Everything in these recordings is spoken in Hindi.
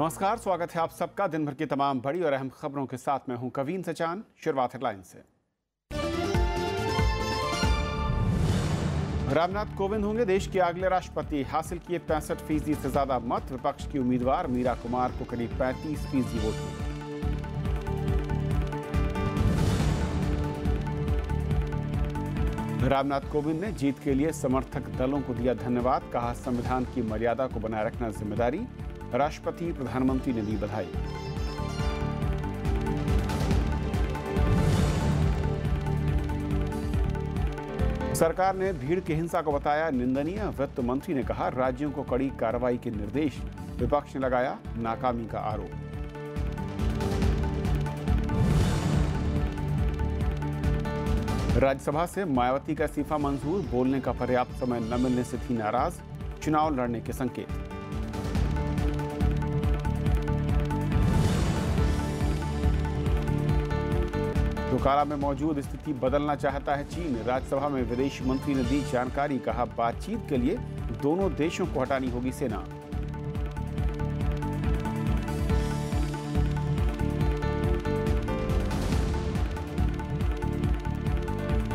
नमस्कार स्वागत है आप सबका दिन भर की तमाम बड़ी और अहम खबरों के साथ मैं हूं कवीन सचान शुरुआत हेडलाइन से रामनाथ कोविंद होंगे देश के अगले राष्ट्रपति हासिल किए पैंसठ फीसदी से ज्यादा मत विपक्ष की उम्मीदवार मीरा कुमार को करीब पैंतीस फीसदी वोट मिले रामनाथ कोविंद ने जीत के लिए समर्थक दलों को दिया धन्यवाद कहा संविधान की मर्यादा को बनाए रखना जिम्मेदारी राष्ट्रपति प्रधानमंत्री ने दी बधाई सरकार ने भीड़ की हिंसा को बताया निंदनीय वित्त मंत्री ने कहा राज्यों को कड़ी कार्रवाई के निर्देश विपक्ष ने लगाया नाकामी का आरोप राज्यसभा से मायावती का इस्तीफा मंजूर बोलने का पर्याप्त समय न मिलने से थी नाराज चुनाव लड़ने के संकेत बोकाला में मौजूद स्थिति बदलना चाहता है चीन राज्यसभा में विदेश मंत्री ने दी जानकारी कहा बातचीत के लिए दोनों देशों को हटानी होगी सेना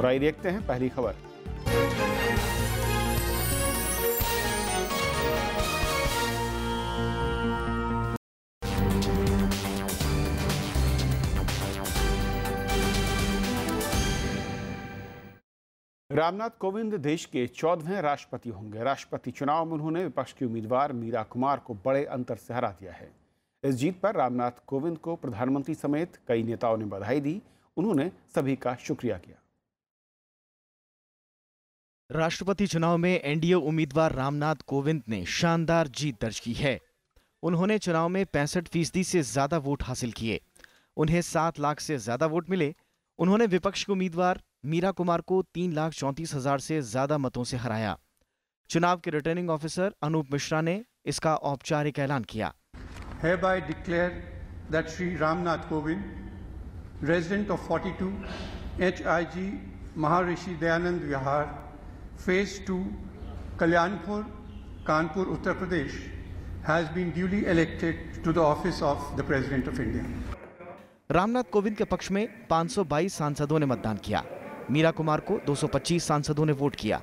और देखते हैं पहली खबर रामनाथ कोविंद देश के चौदहवें राष्ट्रपति होंगे राष्ट्रपति चुनाव में उन्होंने विपक्ष की उम्मीदवार मीरा कुमार को बड़े अंतर से हरा दिया है इस जीत पर रामनाथ कोविंद को प्रधानमंत्री समेत कई नेताओं ने बधाई दी उन्होंने सभी का शुक्रिया किया राष्ट्रपति चुनाव में एनडीए उम्मीदवार रामनाथ कोविंद ने शानदार जीत दर्ज की है उन्होंने चुनाव में पैंसठ फीसदी से ज्यादा वोट हासिल किए उन्हें सात लाख से ज्यादा वोट मिले उन्होंने विपक्ष के उम्मीदवार मीरा कुमार को तीन लाख चौंतीस हजार से ज्यादा मतों से हराया चुनाव के रिटर्निंग ऑफिसर अनूप मिश्रा ने इसका औपचारिक ऐलान किया है declare that Shri Ramnath Kovind resident of 42 Dayanand Vihar phase two Kalyanpur Kanpur Uttar Pradesh has been duly elected to the office of the president of India Ramnath Kovind के पक्ष में 522 सांसदों ने मतदान किया मीरा कुमार को 225 सांसदों ने वोट किया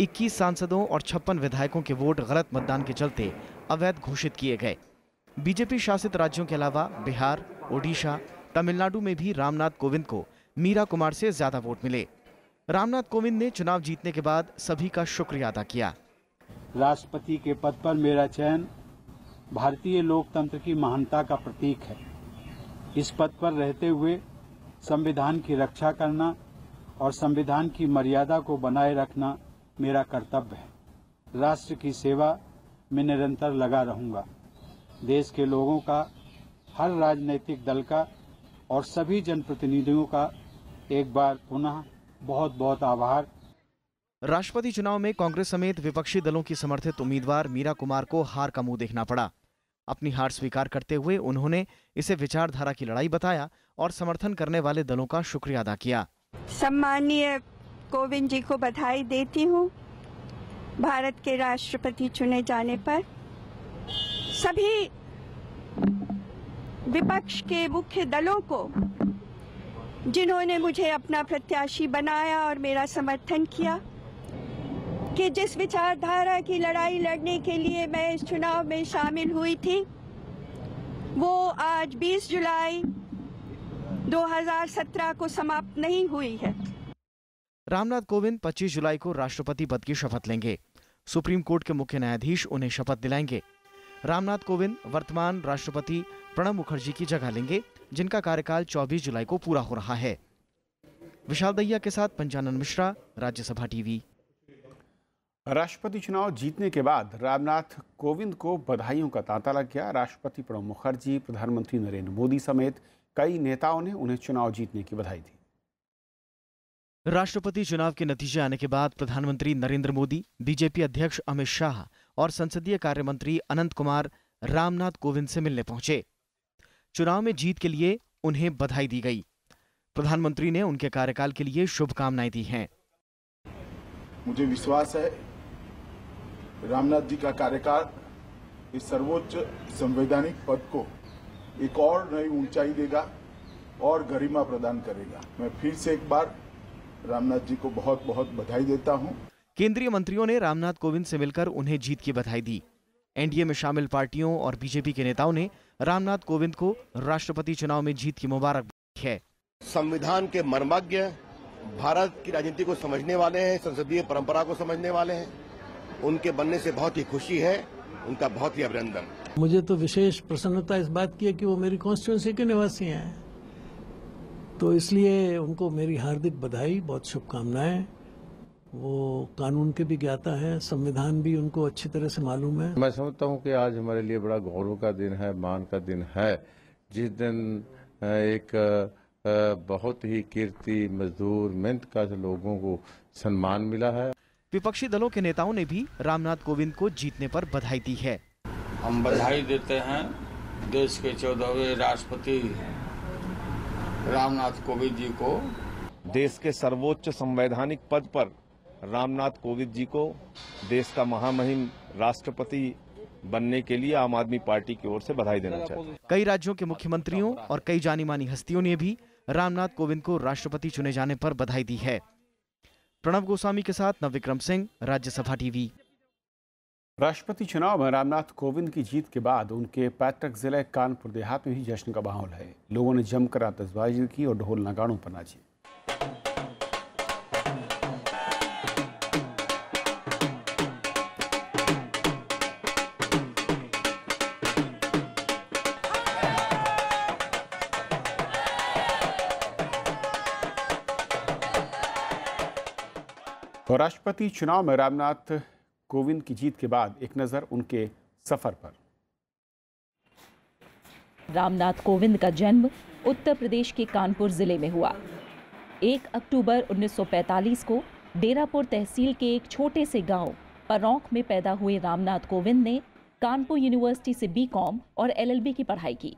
21 सांसदों और छप्पन विधायकों के वोट गलत मतदान के चलते अवैध घोषित किए गए बीजेपी शासित राज्यों के अलावा बिहार ओडिशा तमिलनाडु में भी रामनाथ कोविंद को मीरा कुमार से ज्यादा वोट मिले रामनाथ कोविंद ने चुनाव जीतने के बाद सभी का शुक्रिया अदा किया राष्ट्रपति के पद पर मेरा चयन भारतीय लोकतंत्र की महानता का प्रतीक है इस पद पर रहते हुए संविधान की रक्षा करना और संविधान की मर्यादा को बनाए रखना मेरा कर्तव्य है राष्ट्र की सेवा में निरंतर लगा रहूंगा देश के लोगों का हर राजनीतिक दल का और सभी जनप्रतिनिधियों का एक बार पुनः बहुत बहुत आभार राष्ट्रपति चुनाव में कांग्रेस समेत विपक्षी दलों की समर्थित उम्मीदवार मीरा कुमार को हार का मुंह देखना पड़ा अपनी हार स्वीकार करते हुए उन्होंने इसे विचारधारा की लड़ाई बताया और समर्थन करने वाले दलों का शुक्रिया अदा किया सम्मानीय कोविंद जी को बधाई देती हूँ भारत के राष्ट्रपति चुने जाने पर सभी विपक्ष के मुख्य दलों को जिन्होंने मुझे अपना प्रत्याशी बनाया और मेरा समर्थन किया कि जिस विचारधारा की लड़ाई लड़ने के लिए मैं इस चुनाव में शामिल हुई थी वो आज 20 जुलाई 2017 को समाप्त नहीं हुई है रामनाथ कोविंद 25 जुलाई को राष्ट्रपति पद की शपथ लेंगे सुप्रीम कोर्ट के मुख्य न्यायाधीश उन्हें शपथ दिलाएंगे रामनाथ कोविंद वर्तमान राष्ट्रपति प्रणब मुखर्जी की जगह लेंगे जिनका कार्यकाल 24 जुलाई को पूरा हो रहा है विशाल दैया के साथ पंचानंद मिश्रा राज्यसभा टीवी राष्ट्रपति चुनाव जीतने के बाद रामनाथ कोविंद को बधाइयों का तांता लग गया राष्ट्रपति प्रणब मुखर्जी प्रधानमंत्री नरेंद्र मोदी समेत कई नेताओं ने उन्हें चुनाव जीतने की बधाई दी राष्ट्रपति चुनाव के नतीजे आने के बाद प्रधानमंत्री नरेंद्र मोदी बीजेपी अध्यक्ष अमित शाह और संसदीय कार्य मंत्री अनंत कुमार रामनाथ कोविंद से मिलने पहुंचे चुनाव में जीत के लिए उन्हें बधाई दी गई प्रधानमंत्री ने उनके कार्यकाल के लिए शुभकामनाएं दी हैं मुझे विश्वास है रामनाथ जी का कार्यकाल इस सर्वोच्च संवैधानिक पद को एक और नई ऊंचाई देगा और गरिमा प्रदान करेगा मैं फिर से एक बार रामनाथ जी को बहुत बहुत बधाई देता हूं। केंद्रीय मंत्रियों ने रामनाथ कोविंद से मिलकर उन्हें जीत की बधाई दी एनडीए में शामिल पार्टियों और बीजेपी के नेताओं ने रामनाथ कोविंद को राष्ट्रपति चुनाव में जीत की मुबारक है संविधान के मर्मज्ञ भारत की राजनीति को समझने वाले हैं संसदीय परंपरा को समझने वाले हैं उनके बनने से बहुत ही खुशी है उनका बहुत ही अभिनंदन मुझे तो विशेष प्रसन्नता इस बात की है कि वो मेरी कॉन्स्टिट्यूंसी के निवासी हैं तो इसलिए उनको मेरी हार्दिक बधाई बहुत शुभकामनाएं वो कानून के भी ज्ञाता हैं संविधान भी उनको अच्छी तरह से मालूम है मैं समझता हूँ कि आज हमारे लिए बड़ा गौरव का दिन है मान का दिन है जिस दिन एक बहुत ही कीर्ति मजदूर मेहनत का लोगों को सम्मान मिला है विपक्षी दलों के नेताओं ने भी रामनाथ कोविंद को जीतने पर बधाई दी है हम बधाई देते हैं देश के चौदहवें राष्ट्रपति रामनाथ कोविंद जी को देश के सर्वोच्च संवैधानिक पद पर रामनाथ कोविंद जी को देश का महामहिम राष्ट्रपति बनने के लिए आम आदमी पार्टी की ओर से बधाई देना चाहिए कई राज्यों के मुख्यमंत्रियों और कई जानी मानी हस्तियों ने भी रामनाथ कोविंद को राष्ट्रपति चुने जाने पर बधाई दी है प्रणव गोस्वामी के साथ नवविक्रम सिंह राज्यसभा टीवी राष्ट्रपति चुनाव में रामनाथ कोविंद की जीत के बाद उनके पैतृक जिले कानपुर देहात में ही जश्न का माहौल है लोगों ने जमकर आतशबाजी की और ढोल नगाड़ों पर नाची राष्ट्रपति चुनाव में रामनाथ कोविंद की जीत के बाद एक नज़र उनके सफ़र पर रामनाथ कोविंद का जन्म उत्तर प्रदेश के कानपुर ज़िले में हुआ 1 अक्टूबर 1945 को डेरापुर तहसील के एक छोटे से गांव परौंक में पैदा हुए रामनाथ कोविंद ने कानपुर यूनिवर्सिटी से बीकॉम और एलएलबी की पढ़ाई की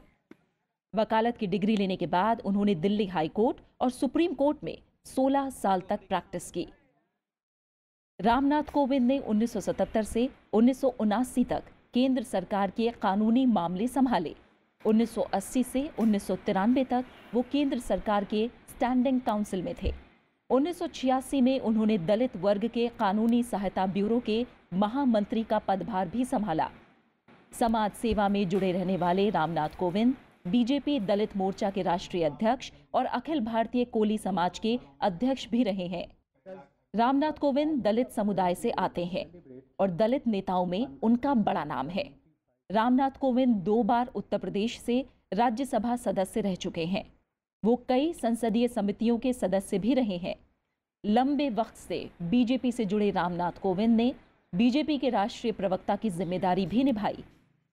वकालत की डिग्री लेने के बाद उन्होंने दिल्ली हाई कोर्ट और सुप्रीम कोर्ट में 16 साल तक प्रैक्टिस की रामनाथ कोविंद ने 1977 से उन्नीस तक केंद्र सरकार के कानूनी मामले संभाले 1980 से उन्नीस तक वो केंद्र सरकार के स्टैंडिंग काउंसिल में थे 1986 में उन्होंने दलित वर्ग के कानूनी सहायता ब्यूरो के महामंत्री का पदभार भी संभाला समाज सेवा में जुड़े रहने वाले रामनाथ कोविंद बीजेपी दलित मोर्चा के राष्ट्रीय अध्यक्ष और अखिल भारतीय कोली समाज के अध्यक्ष भी रहे हैं रामनाथ कोविंद दलित समुदाय से आते हैं और दलित नेताओं में उनका बड़ा नाम है रामनाथ कोविंद दो बार उत्तर प्रदेश से राज्यसभा सदस्य रह चुके हैं वो कई संसदीय समितियों के सदस्य भी रहे हैं लंबे वक्त से बीजेपी से जुड़े रामनाथ कोविंद ने बीजेपी के राष्ट्रीय प्रवक्ता की जिम्मेदारी भी निभाई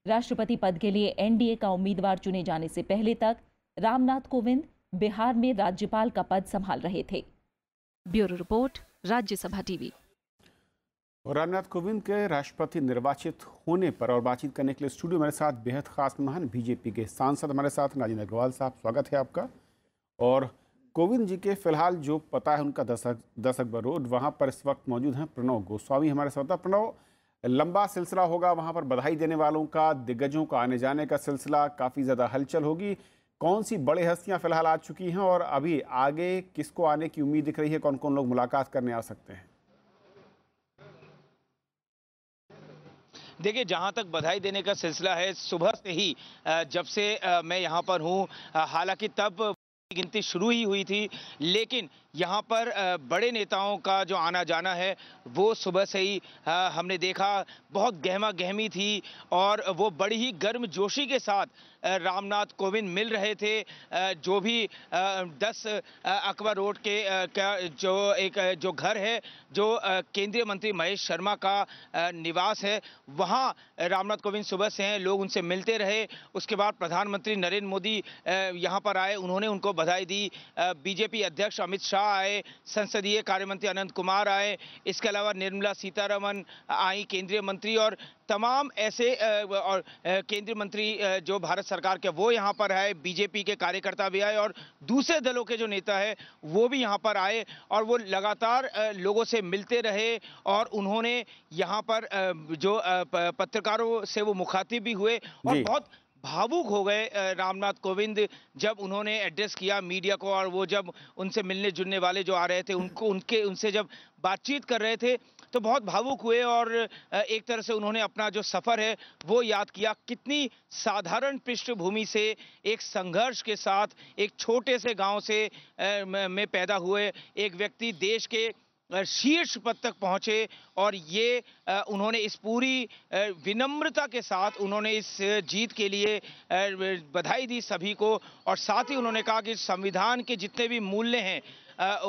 राष्ट्रपति पद के लिए एनडीए का उम्मीदवार चुने जाने से पहले तक रामनाथ कोविंद बिहार में राज्यपाल का पद संभाल रहे थे ब्यूरो रिपोर्ट राज्यसभा टीवी और रामनाथ कोविंद के राष्ट्रपति निर्वाचित होने पर और बातचीत करने के लिए स्टूडियो हमारे साथ बेहद खास मेहमान बीजेपी के सांसद हमारे साथ राजेंद्र अग्रवाल साहब स्वागत है आपका और कोविंद जी के फिलहाल जो पता है उनका दस दस अकबर रोड वहाँ पर इस वक्त मौजूद हैं प्रणव गोस्वामी हमारे साथ प्रणव लंबा सिलसिला होगा वहाँ पर बधाई देने वालों का दिग्गजों का आने जाने का सिलसिला काफ़ी ज़्यादा हलचल होगी कौन सी बड़ी हस्तियां फिलहाल आ चुकी हैं और अभी आगे किसको आने की उम्मीद दिख रही है कौन कौन लोग मुलाकात करने आ सकते हैं देखिए जहां तक बधाई देने का सिलसिला है सुबह से ही जब से मैं यहां पर हूं हालांकि तब गिनती शुरू ही हुई थी लेकिन यहाँ पर बड़े नेताओं का जो आना जाना है वो सुबह से ही हमने देखा बहुत गहमा गहमी थी और वो बड़ी ही गर्म जोशी के साथ रामनाथ कोविंद मिल रहे थे जो भी 10 अकबर रोड के का जो एक जो घर है जो केंद्रीय मंत्री महेश शर्मा का निवास है वहाँ रामनाथ कोविंद सुबह से हैं लोग उनसे मिलते रहे उसके बाद प्रधानमंत्री नरेंद्र मोदी यहाँ पर आए उन्होंने उनको बधाई दी बीजेपी अध्यक्ष अमित शाह शाह आए संसदीय कार्य मंत्री अनंत कुमार आए इसके अलावा निर्मला सीतारमन आई केंद्रीय मंत्री और तमाम ऐसे और केंद्रीय मंत्री जो भारत सरकार के वो यहाँ पर आए बीजेपी के कार्यकर्ता भी आए और दूसरे दलों के जो नेता है वो भी यहाँ पर आए और वो लगातार लोगों से मिलते रहे और उन्होंने यहाँ पर जो पत्रकारों से वो मुखातिब भी हुए और बहुत भावुक हो गए रामनाथ कोविंद जब उन्होंने एड्रेस किया मीडिया को और वो जब उनसे मिलने जुलने वाले जो आ रहे थे उनको उनके उनसे जब बातचीत कर रहे थे तो बहुत भावुक हुए और एक तरह से उन्होंने अपना जो सफ़र है वो याद किया कितनी साधारण पृष्ठभूमि से एक संघर्ष के साथ एक छोटे से गांव से में पैदा हुए एक व्यक्ति देश के शीर्ष पद तक पहुंचे और ये उन्होंने इस पूरी विनम्रता के साथ उन्होंने इस जीत के लिए बधाई दी सभी को और साथ ही उन्होंने कहा कि संविधान के जितने भी मूल्य हैं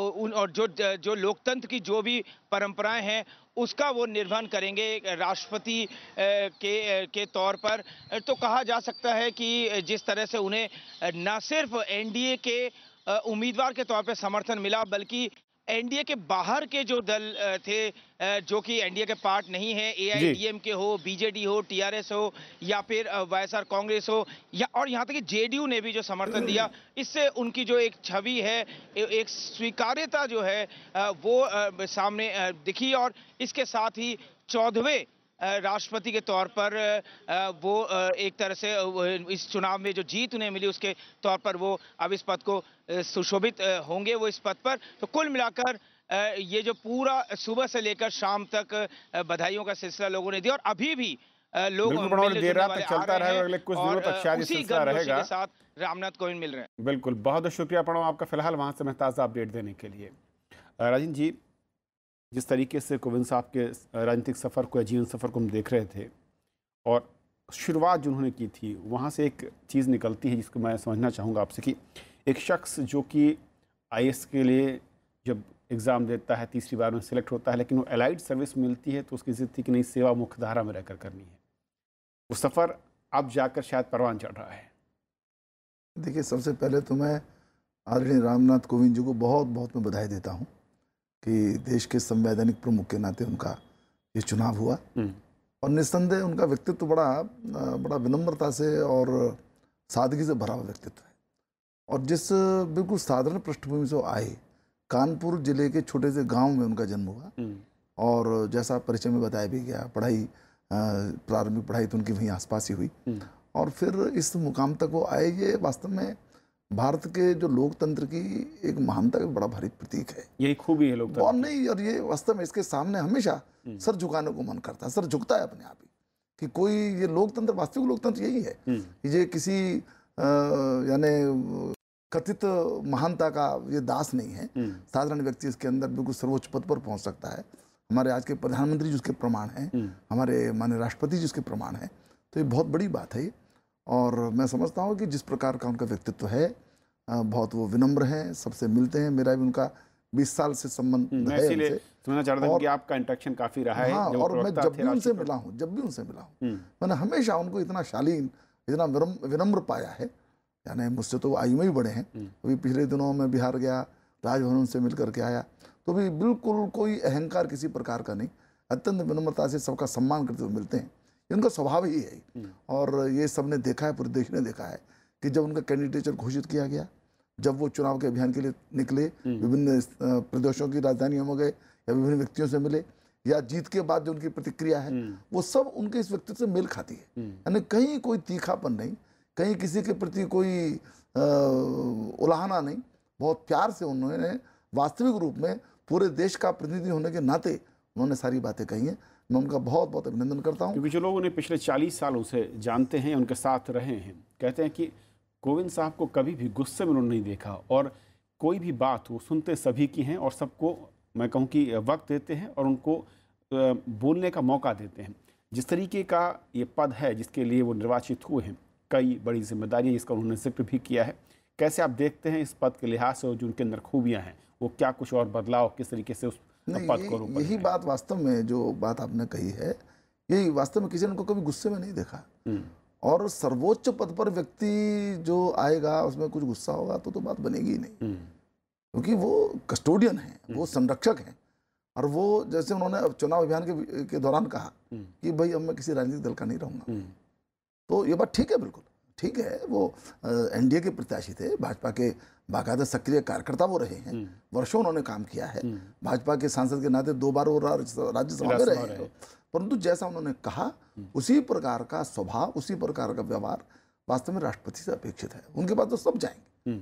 उन और जो जो लोकतंत्र की जो भी परंपराएं हैं उसका वो निर्वहन करेंगे राष्ट्रपति के के तौर पर तो कहा जा सकता है कि जिस तरह से उन्हें न सिर्फ एनडीए के उम्मीदवार के तौर पर समर्थन मिला बल्कि एनडीए के बाहर के जो दल थे जो कि एनडीए के पार्ट नहीं है एआईडीएमके हो बीजेडी हो टीआरएस हो या फिर वाईएसआर कांग्रेस हो या और यहाँ तक कि जेडीयू ने भी जो समर्थन दिया इससे उनकी जो एक छवि है एक स्वीकार्यता जो है वो सामने दिखी और इसके साथ ही चौदहवें राष्ट्रपति के तौर पर वो एक तरह से इस चुनाव में जो जीत उन्हें मिली उसके तौर पर वो अब इस पद को सुशोभित होंगे वो इस पद पर तो कुल मिलाकर ये जो पूरा सुबह से लेकर शाम तक बधाइयों का सिलसिला लोगों ने दिया और अभी भी लोग देर रात तक चलता रहे अगले कुछ दिनों तक शायद सिलसिला रहेगा साथ रामनाथ कोविंद मिल रहे हैं बिल्कुल बहुत बहुत शुक्रिया प्रणव आपका फिलहाल वहां से मैं ताज़ा अपडेट देने के लिए राजीन जी जिस तरीके से कोविंद साहब के राजनीतिक सफ़र को या जीवन सफ़र को हम देख रहे थे और शुरुआत जिन्होंने की थी वहाँ से एक चीज़ निकलती है जिसको मैं समझना चाहूँगा आपसे कि एक शख्स जो कि आई के लिए जब एग्ज़ाम देता है तीसरी बार में सिलेक्ट होता है लेकिन वो एलाइड सर्विस मिलती है तो उसकी ज़िद थी कि नहीं सेवा मुख्यधारा में रहकर करनी है वो सफ़र अब जाकर शायद परवान चढ़ रहा है देखिए सबसे पहले तो मैं आदरणीय रामनाथ कोविंद जी को बहुत बहुत मैं बधाई देता हूँ कि देश के संवैधानिक प्रमुख के नाते उनका ये चुनाव हुआ हम्म। और निस्संदेह उनका व्यक्तित्व बड़ा बड़ा विनम्रता से और सादगी से भरा हुआ व्यक्तित्व है और जिस बिल्कुल साधारण पृष्ठभूमि से आए कानपुर जिले के छोटे से गांव में उनका जन्म हुआ हम्म। और जैसा परिचय में बताया भी गया पढ़ाई प्रारंभिक पढ़ाई तो उनकी वहीं आसपास ही हुई हम्म। और फिर इस मुकाम तक वो आए ये वास्तव में भारत के जो लोकतंत्र की एक महानता का बड़ा भारी प्रतीक है यही खूबी है लोकतंत्र और नहीं और ये वास्तव में इसके सामने हमेशा हम्म। सर झुकाने को मन करता है सर झुकता है अपने आप ही कि कोई ये लोकतंत्र वास्तविक लोकतंत्र यही है हम्म। ये किसी यानी कथित महानता का ये दास नहीं है हम्म। साधारण व्यक्ति इसके अंदर बिल्कुल सर्वोच्च पद पर पहुंच सकता है हमारे आज के प्रधानमंत्री जी उसके प्रमाण हैं हमारे माननीय राष्ट्रपति जी उसके प्रमाण हैं तो ये बहुत बड़ी बात है ये और मैं समझता हूँ कि जिस प्रकार का उनका व्यक्तित्व है बहुत वो विनम्र हैं सबसे मिलते हैं मेरा भी उनका बीस साल से संबंध हम्म, है कि आपका इंटरेक्शन काफ़ी रहा है हाँ, और मैं जब भी उनसे मिला हूँ जब भी उनसे मिला हूँ हम्म। मैंने हमेशा उनको इतना शालीन इतना विनम्र पाया है यानी मुझसे तो वो आयु में ही बड़े हैं हम्म। अभी पिछले दिनों में बिहार गया राजभवन से मिल करके आया तो भी बिल्कुल कोई अहंकार किसी प्रकार का नहीं अत्यंत विनम्रता से सबका सम्मान करते हुए मिलते हैं उनका स्वभाव ही है हम्म। और ये सबने देखा है पूरे देश ने देखा है कि जब उनका कैंडिडेचर घोषित किया गया जब वो चुनाव के अभियान के लिए निकले हम्म। विभिन्न प्रदेशों की राजधानियों में गए या विभिन्न व्यक्तियों से मिले या जीत के बाद जो उनकी प्रतिक्रिया है हम्म। वो सब उनके इस व्यक्तित्व से मेल खाती है यानी कहीं कोई तीखापन नहीं कहीं किसी के प्रति कोई उलाहना नहीं बहुत प्यार से उन्होंने वास्तविक रूप में पूरे देश का प्रतिनिधि होने के नाते उन्होंने सारी बातें कही हैं मैं उनका बहुत बहुत अभिनंदन करता हूँ क्योंकि जो लोग उन्हें पिछले चालीस सालों से जानते हैं उनके साथ रहे हैं कहते हैं कि कोविंद साहब को कभी भी गुस्से में उन्होंने नहीं देखा और कोई भी बात वो सुनते सभी की हैं और सबको मैं कहूँ कि वक्त देते हैं और उनको बोलने का मौका देते हैं जिस तरीके का ये पद है जिसके लिए वो निर्वाचित हुए हैं कई बड़ी जिम्मेदारियाँ इसका उन्होंने जिक्र भी किया है कैसे आप देखते हैं इस पद के लिहाज से जो उनके अंदर खूबियाँ हैं वो क्या कुछ और बदलाव किस तरीके से उस कपात यही बात वास्तव में जो बात आपने कही है यही वास्तव में किसी ने उनको कभी गुस्से में नहीं देखा हम्म। और सर्वोच्च पद पर व्यक्ति जो आएगा उसमें कुछ गुस्सा होगा तो तो बात बनेगी ही नहीं हम्म। क्योंकि वो कस्टोडियन है हम्म। वो संरक्षक है और वो जैसे उन्होंने चुनाव अभियान के, के दौरान कहा कि भाई अब मैं किसी राजनीतिक दल का नहीं रहूंगा तो ये बात ठीक है बिल्कुल ठीक है वो एनडीए के प्रत्याशी थे भाजपा के बाकायदा सक्रिय कार्यकर्ता वो रहे हैं हम्म। वर्षों उन्होंने काम किया है हम्म। भाजपा के सांसद के नाते दो बार वो राज्यसभा में रहे हैं परंतु जैसा उन्होंने कहा हम्म। उसी प्रकार का स्वभाव उसी प्रकार का व्यवहार वास्तव में राष्ट्रपति से अपेक्षित है उनके पास तो सब जाएंगे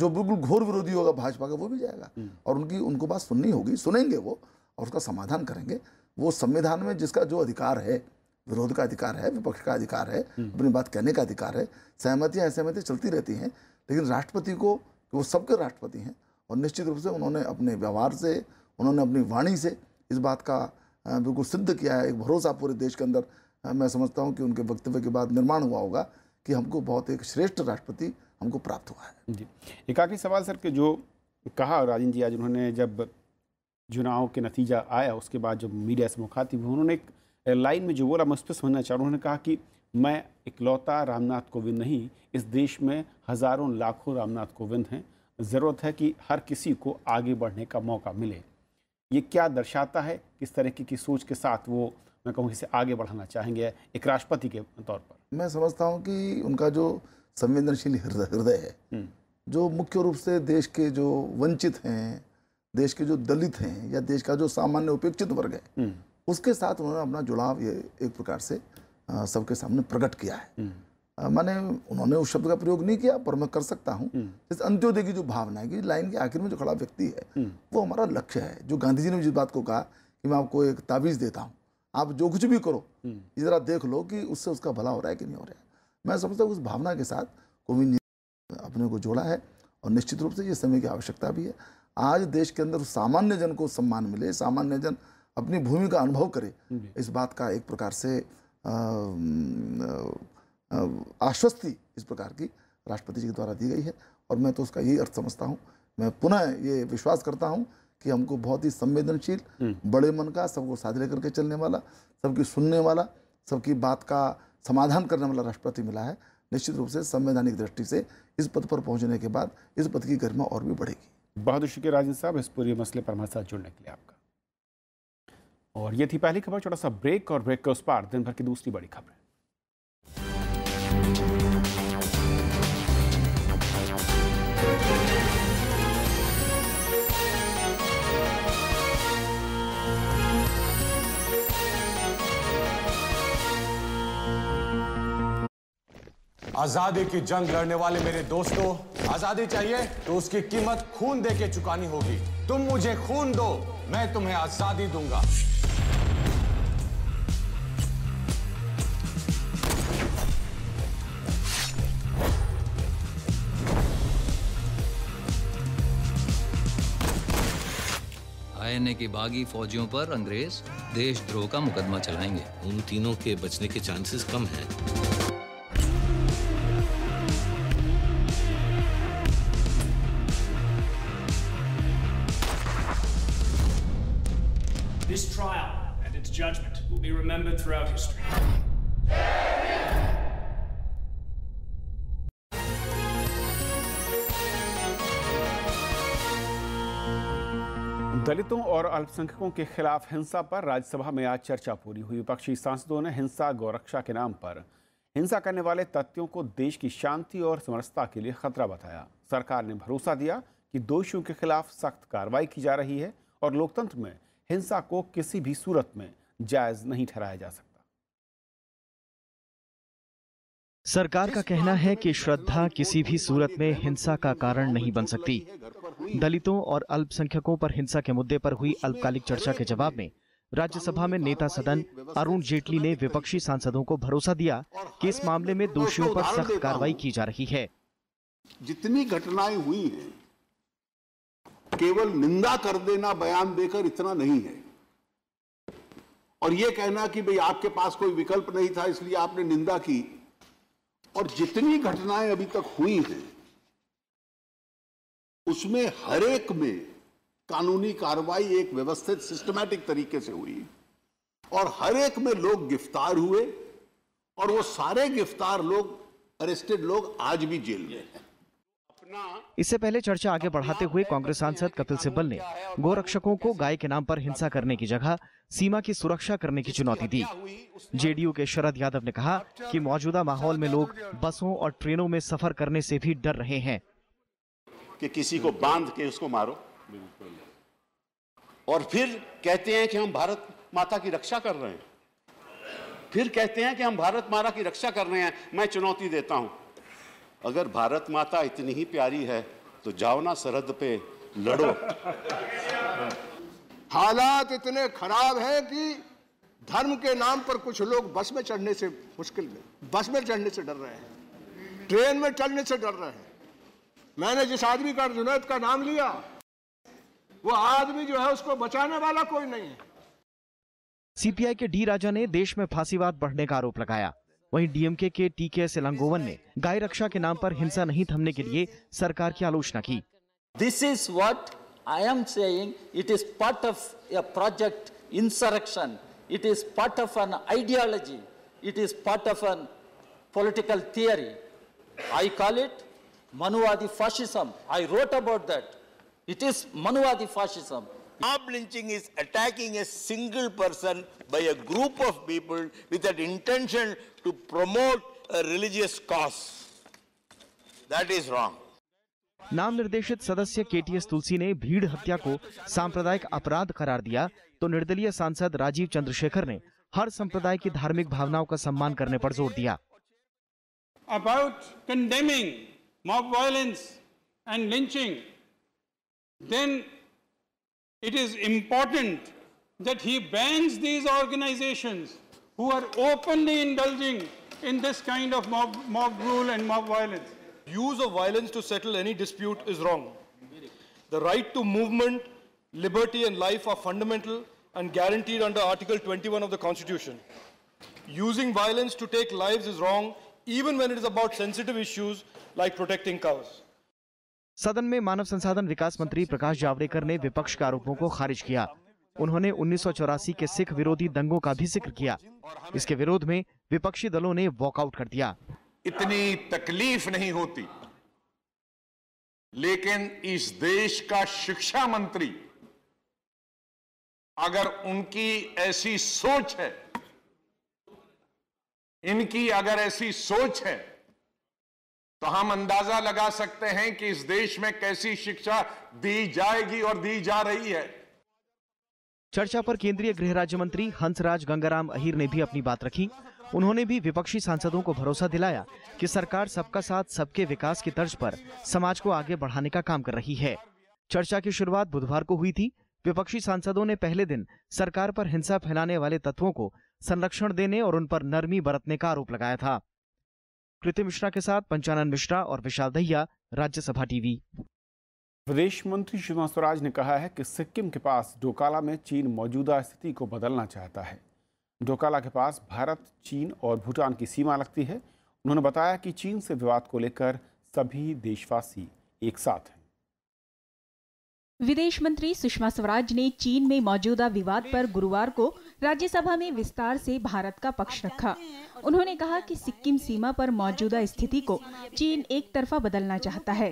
जो बिल्कुल घोर विरोधी होगा भाजपा का वो भी जाएगा और उनकी उनको बात सुननी होगी सुनेंगे वो और उसका समाधान करेंगे वो संविधान में जिसका जो अधिकार है विरोध का अधिकार है विपक्ष का अधिकार है हम्म। अपनी बात कहने का अधिकार है सहमतियाँ असहमतियाँ चलती रहती हैं लेकिन राष्ट्रपति को वो सबके राष्ट्रपति हैं और निश्चित रूप से उन्होंने अपने व्यवहार से उन्होंने अपनी वाणी से इस बात का बिल्कुल सिद्ध किया है एक भरोसा पूरे देश के अंदर मैं समझता हूँ कि उनके वक्तव्य के बाद निर्माण हुआ होगा कि हमको बहुत एक श्रेष्ठ राष्ट्रपति हमको प्राप्त हुआ है जी एक आखिरी सवाल सर के जो कहा राजेंद्र जी आज उन्होंने जब चुनाव के नतीजा आया उसके बाद जब मीडिया से मुखातिब हुए उन्होंने एक लाइन में जो बोला मैं समझना चाह रहा हूँ उन्होंने कहा कि मैं इकलौता रामनाथ कोविंद नहीं इस देश में हज़ारों लाखों रामनाथ कोविंद हैं ज़रूरत है कि हर किसी को आगे बढ़ने का मौका मिले ये क्या दर्शाता है किस तरह की, की सोच के साथ वो मैं कहूँ इसे आगे बढ़ाना चाहेंगे एक राष्ट्रपति के तौर पर मैं समझता हूँ कि उनका जो संवेदनशील हृदय हृदय है हम्म। जो मुख्य रूप से देश के जो वंचित हैं देश के जो दलित हैं या देश का जो सामान्य उपेक्षित वर्ग है हम्म। उसके साथ उन्होंने अपना जुड़ाव ये एक प्रकार से सबके सामने प्रकट किया है मैंने हम्म। उन्होंने उस शब्द का प्रयोग नहीं किया पर मैं कर सकता हूँ हम्म। जैसे अंत्योदय की जो भावना है कि लाइन के आखिर में जो खड़ा व्यक्ति है हम्म। वो हमारा लक्ष्य है जो गांधी जी ने जिस बात को कहा कि मैं आपको एक ताबीज़ देता हूँ आप जो कुछ भी करो ज़रा देख लो कि उससे उसका भला हो रहा है कि नहीं हो रहा है मैं समझता हूँ उस भावना के साथ कोविंद जी अपने को जोड़ा है और निश्चित रूप से ये समय की आवश्यकता भी है आज देश के अंदर सामान्य जन को सम्मान मिले सामान्य जन अपनी भूमि का अनुभव करे इस बात का एक प्रकार से आश्वस्ति इस प्रकार की राष्ट्रपति जी के द्वारा दी गई है और मैं तो उसका यही अर्थ समझता हूँ मैं पुनः ये विश्वास करता हूँ कि हमको बहुत ही संवेदनशील हम्म। बड़े मन का सबको साथ लेकर के चलने वाला सबकी सुनने वाला सबकी बात का समाधान करने वाला राष्ट्रपति मिला है निश्चित रूप से संवैधानिक दृष्टि से इस पद पर पहुंचने के बाद इस पद की गरिमा और भी बढ़ेगी बहुत शुक्रिया राजेंद्र साहब इस पूरे मसले पर हमारे साथ जुड़ने के लिए आपका और ये थी पहली खबर छोटा सा ब्रेक और ब्रेक के उस पार दिन भर की दूसरी बड़ी खबर आजादी की जंग लड़ने वाले मेरे दोस्तों आजादी चाहिए तो उसकी कीमत खून दे के चुकानी होगी तुम मुझे खून दो मैं तुम्हें आजादी दूंगा पहनने के बागी फौजियों पर अंग्रेज देशद्रोह का मुकदमा चलाएंगे उन तीनों के बचने के चांसेस कम हैं। This trial and its judgment will be remembered throughout history. दलितों और अल्पसंख्यकों के खिलाफ हिंसा पर राज्यसभा में आज चर्चा पूरी हुई विपक्षी सांसदों ने हिंसा गौरक्षा के नाम पर हिंसा करने वाले तथ्यों को देश की शांति और समरसता के लिए खतरा बताया सरकार ने भरोसा दिया कि दोषियों के खिलाफ सख्त कार्रवाई की जा रही है और लोकतंत्र में हिंसा को किसी भी सूरत में जायज नहीं ठहराया जा सकता सरकार का कहना है कि श्रद्धा किसी भी सूरत में हिंसा का कारण नहीं बन सकती दलितों और अल्पसंख्यकों पर हिंसा के मुद्दे पर हुई अल्पकालिक चर्चा के जवाब में राज्यसभा में नेता सदन अरुण जेटली ने विपक्षी सांसदों को भरोसा दिया कि इस मामले में दोषियों पर सख्त कार्रवाई की जा रही है जितनी घटनाएं हुई हैं केवल निंदा कर देना बयान देकर इतना नहीं है और यह कहना कि भाई आपके पास कोई विकल्प नहीं था इसलिए आपने निंदा की और जितनी घटनाएं अभी तक हुई हैं उसमें हर एक में कानूनी कार्रवाई एक व्यवस्थित सिस्टमैटिक तरीके से हुई और हर एक में लोग गिरफ्तार हुए और वो सारे गिरफ्तार लोग अरेस्टेड लोग आज भी जेल में हैं इससे पहले चर्चा आगे बढ़ाते हुए कांग्रेस सांसद कपिल सिब्बल ने गोरक्षकों को गाय के नाम पर हिंसा करने की जगह सीमा की सुरक्षा करने की चुनौती दी जेडीयू के शरद यादव ने कहा कि मौजूदा माहौल में लोग बसों और ट्रेनों में सफर करने से भी डर रहे हैं कि किसी को बांध के उसको मारो और फिर कहते हैं कि हम भारत माता की रक्षा कर रहे हैं फिर कहते हैं कि हम भारत माता की रक्षा कर रहे हैं मैं चुनौती देता हूं अगर भारत माता इतनी ही प्यारी है तो जाओ ना सरहद पे लड़ो हालात इतने खराब हैं कि धर्म के नाम पर कुछ लोग बस में चढ़ने से मुश्किल में बस में चढ़ने से डर रहे हैं ट्रेन में चढ़ने से डर रहे हैं मैंने जिस आदमी का जुनैद का नाम लिया वो आदमी जो है उसको बचाने वाला कोई नहीं है सीपीआई के डी राजा ने देश में फांसीवाद बढ़ने का आरोप लगाया वहीं डीएमके के टी के एलंगोवन ने गाय रक्षा के नाम पर हिंसा नहीं थमने के लिए सरकार की आलोचना की this is what I am say it is part of a project insurrection. It is part of an ideology it is part of an political theory I call it Manuwadi fascism. I wrote about that. It is Manuwadi fascism. Mob lynching is attacking a single person by a group of people with an intention to promote a religious cause. That is wrong. नाम निर्देशित सदस्य केटीएस तुलसी ने भीड़ हत्या को सांप्रदायिक अपराध करार दिया तो निर्दलीय सांसद राजीव चंद्रशेखर ने हर संप्रदाय की धार्मिक भावनाओं का सम्मान करने पर जोर दिया about condemning mob violence and lynching, then it is important that he bans these organizations who are openly indulging in this kind of mob, mob rule and mob violence. Use of violence to settle any dispute is wrong. The right to movement, liberty and life are fundamental and guaranteed under Article 21 of the Constitution. Using violence to take lives is wrong even when it is about sensitive issues like protecting cows. सदन में मानव संसाधन विकास मंत्री प्रकाश जावड़ेकर ने विपक्ष के आरोपों को खारिज किया उन्होंने उन्नीस के सिख विरोधी दंगों का भी जिक्र किया इसके विरोध में विपक्षी दलों ने वॉकआउट कर दिया इतनी तकलीफ नहीं होती लेकिन इस देश का शिक्षा मंत्री अगर उनकी ऐसी सोच है इनकी अगर ऐसी सोच है तो हम अंदाजा लगा सकते हैं कि इस देश में कैसी शिक्षा दी जाएगी और दी जा रही है चर्चा पर केंद्रीय गृह राज्य मंत्री हंसराज गंगाराम अहिर ने भी अपनी बात रखी उन्होंने भी विपक्षी सांसदों को भरोसा दिलाया कि सरकार सबका साथ सबके विकास की तर्ज पर समाज को आगे बढ़ाने का काम कर रही है चर्चा की शुरुआत बुधवार को हुई थी विपक्षी सांसदों ने पहले दिन सरकार पर हिंसा फैलाने वाले तत्वों को संरक्षण देने और उन पर नरमी बरतने का आरोप लगाया था कृति मिश्रा के साथ पंचानंद मिश्रा और विशाल दहिया राज्यसभा टीवी विदेश मंत्री सुषमा स्वराज ने कहा है कि सिक्किम के पास डोकाला में चीन मौजूदा स्थिति को बदलना चाहता है डोकाला के पास भारत चीन और भूटान की सीमा लगती है उन्होंने बताया कि चीन से विवाद को लेकर सभी देशवासी एक साथ हैं विदेश मंत्री सुषमा स्वराज ने चीन में मौजूदा विवाद पर गुरुवार को राज्यसभा में विस्तार से भारत का पक्ष रखा उन्होंने कहा कि सिक्किम सीमा पर मौजूदा स्थिति को चीन एक तरफा बदलना चाहता है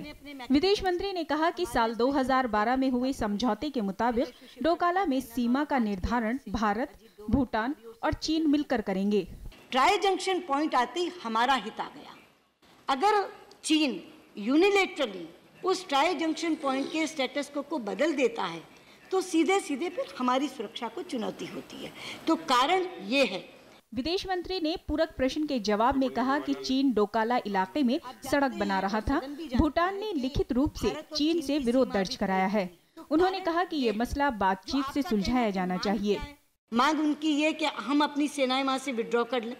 विदेश मंत्री ने कहा कि साल 2012 में हुए समझौते के मुताबिक डोकाला में सीमा का निर्धारण भारत भूटान और चीन मिलकर करेंगे ट्राई जंक्शन पॉइंट आते हमारा हित आ गया अगर चीन यूनिलेटरली उस ट्राई जंक्शन पॉइंट के स्टेटस को, को बदल देता है तो सीधे सीधे फिर हमारी सुरक्षा को चुनौती होती है तो कारण ये है विदेश मंत्री ने पूरक प्रश्न के जवाब में कहा कि चीन डोकाला इलाके में सड़क बना रहा था भूटान ने लिखित रूप से चीन से विरोध दर्ज कराया है उन्होंने कहा कि ये मसला बातचीत से सुलझाया जाना चाहिए मांग उनकी ये कि हम अपनी सेनाएं वहाँ से विड्रॉ कर लें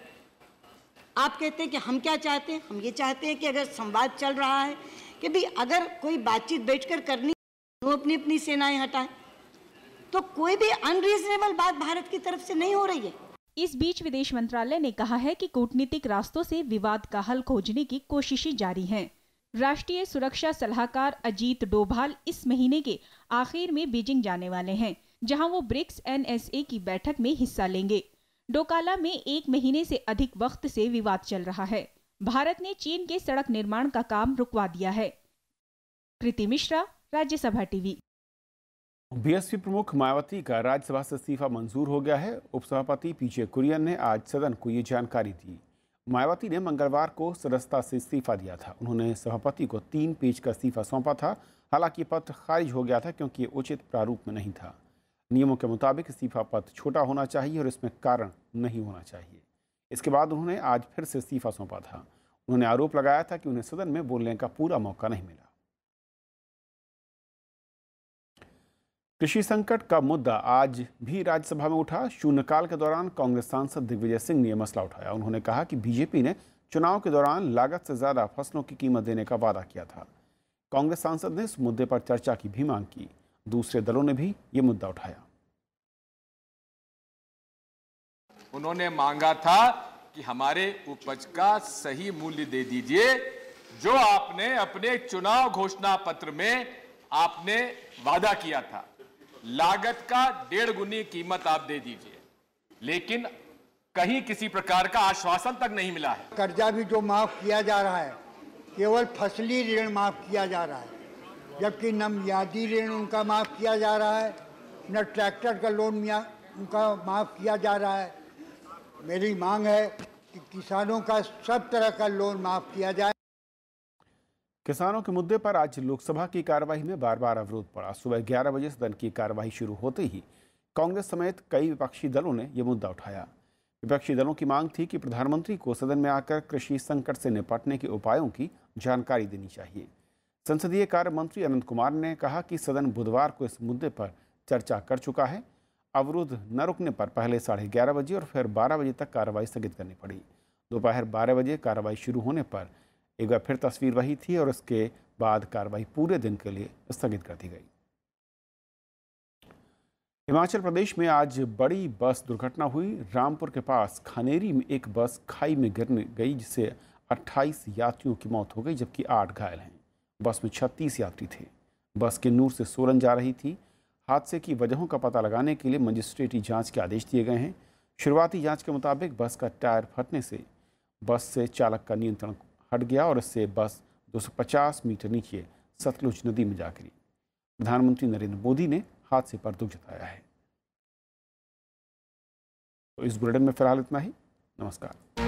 आप कहते हैं कि हम क्या चाहते हैं हम ये चाहते हैं कि अगर संवाद चल रहा है कि भी अगर कोई बातचीत बैठकर करनी वो तो अपनी अपनी सेनाएं हटाएं तो कोई भी अनरीजनेबल बात भारत की तरफ से नहीं हो रही है इस बीच विदेश मंत्रालय ने कहा है कि कूटनीतिक रास्तों से विवाद का हल खोजने की कोशिशें जारी हैं। राष्ट्रीय सुरक्षा सलाहकार अजीत डोभाल इस महीने के आखिर में बीजिंग जाने वाले हैं जहां वो ब्रिक्स एनएसए की बैठक में हिस्सा लेंगे डोकाला में एक महीने से अधिक वक्त से विवाद चल रहा है भारत ने चीन के सड़क निर्माण का काम रुकवा दिया है कृति मिश्रा राज्यसभा टीवी बीएसपी प्रमुख मायावती का राज्यसभा से इस्तीफा मंजूर हो गया है उपसभापति पीजे कुरियन ने आज सदन को ये जानकारी दी मायावती ने मंगलवार को सदस्यता से इस्तीफा दिया था उन्होंने सभापति को तीन पेज का इस्तीफा सौंपा था हालांकि पत्र खारिज हो गया था क्योंकि उचित प्रारूप में नहीं था नियमों के मुताबिक इस्तीफा पत्र छोटा होना चाहिए और इसमें कारण नहीं होना चाहिए इसके बाद उन्होंने आज फिर से इस्तीफा सौंपा था उन्होंने आरोप लगाया था कि उन्हें सदन में बोलने का पूरा मौका नहीं मिला कृषि संकट का मुद्दा आज भी राज्यसभा में उठा शून्यकाल के दौरान कांग्रेस सांसद दिग्विजय सिंह ने मसला उठाया उन्होंने कहा कि बीजेपी ने चुनाव के दौरान लागत से ज्यादा फसलों की कीमत देने का वादा किया था कांग्रेस सांसद ने इस मुद्दे पर चर्चा की भी मांग की दूसरे दलों ने भी ये मुद्दा उठाया उन्होंने मांगा था कि हमारे उपज का सही मूल्य दे दीजिए जो आपने अपने चुनाव घोषणा पत्र में आपने वादा किया था लागत का डेढ़ गुनी कीमत आप दे दीजिए लेकिन कहीं किसी प्रकार का आश्वासन तक नहीं मिला है कर्जा भी जो माफ किया जा रहा है केवल फसली ऋण माफ किया जा रहा है जबकि न मियादी ऋण उनका माफ किया जा रहा है न ट्रैक्टर का लोन उनका माफ किया जा रहा है मेरी मांग है कि किसानों का सब तरह का लोन माफ किया जाए किसानों के मुद्दे पर आज लोकसभा की कार्यवाही में बार बार अवरोध पड़ा सुबह ग्यारह बजे सदन की कार्यवाही शुरू होते ही कांग्रेस समेत कई विपक्षी दलों ने यह मुद्दा उठाया विपक्षी दलों की मांग थी कि प्रधानमंत्री को सदन में आकर कृषि संकट से निपटने के उपायों की जानकारी देनी चाहिए संसदीय कार्य मंत्री अनंत कुमार ने कहा कि सदन बुधवार को इस मुद्दे पर चर्चा कर चुका है अवरोध न रुकने पर पहले साढ़े ग्यारह बजे और फिर बारह बजे तक कार्रवाई स्थगित करनी पड़ी दोपहर बारह बजे कार्रवाई शुरू होने पर एक बार फिर तस्वीर वही थी और उसके बाद कार्रवाई पूरे दिन के लिए स्थगित कर दी गई हिमाचल प्रदेश में आज बड़ी बस दुर्घटना हुई रामपुर के पास खानेरी में एक बस खाई में गिर गई जिससे 28 यात्रियों की मौत हो गई जबकि आठ घायल हैं बस में 36 यात्री थे बस के नूर से सोलन जा रही थी हादसे की वजहों का पता लगाने के लिए मजिस्ट्रेटी जांच के आदेश दिए गए हैं शुरुआती जांच के मुताबिक बस का टायर फटने से बस से चालक का नियंत्रण हट गया और इससे बस 250 मीटर नीचे सतलुज नदी में जा गिरी प्रधानमंत्री नरेंद्र मोदी ने हादसे पर दुख जताया है तो इस बुलेटिन में फिलहाल इतना ही नमस्कार